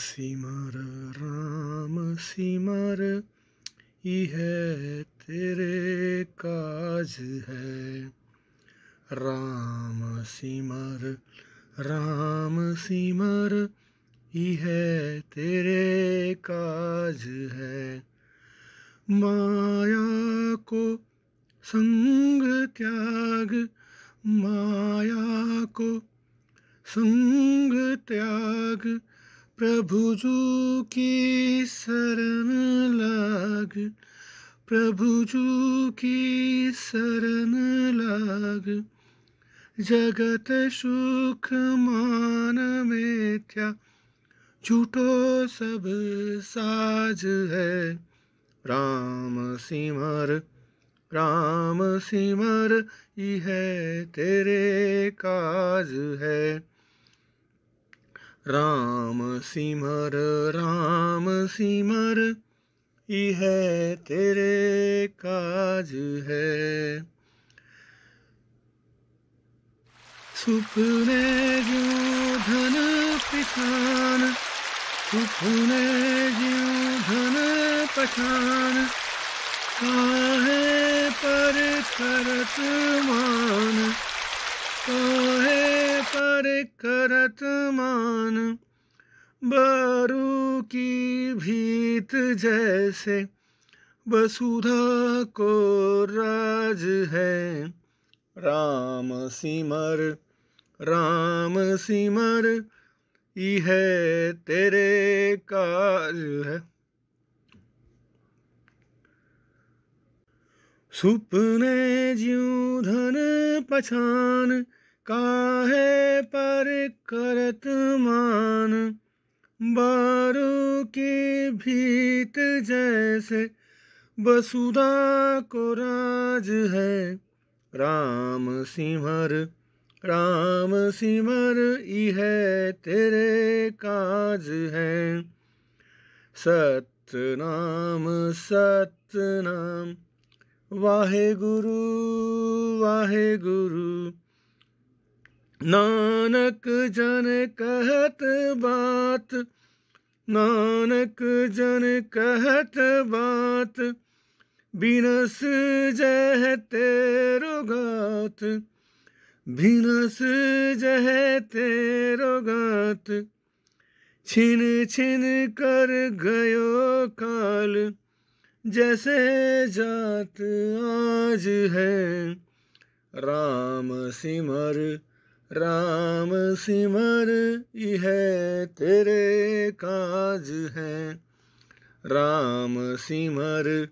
सिमर राम सिमर यह तेरे काज है राम सिमर राम सिमर यह तेरे काज है माया को संग त्याग माया को संग त्याग प्रभु जू की शरण लाग प्रभु जू की शरण लाग जगत सुख मान मेथ्या झूठो सब साज है राम सिमर राम सिमर यह तेरे काज है राम सिमर राम सिमर यह तेरे काज है सुपने जो धन पिछान सुपने जो धन पछान काहे पर करत मान का हरे करत मान बारू की भीत जैसे वसुधा को राज है राम सिमर राम सिमर यह तेरे काज है सुपने जीव धन पछान काहे पर करत मान बारू की भीत जैसे वसुधा को राज है राम सिमर राम सिमर यह तेरे काज है सतनाम सतनाम वाहे गुरु वाहे गुरु नानक जन कहत बात नानक जन कहत बात बिनस जह तेरो गात बिनस जह तेरो छिन छिन कर गयो काल जैसे जात आज है राम सिमर राम सिमर यह तेरे काज है राम सिमर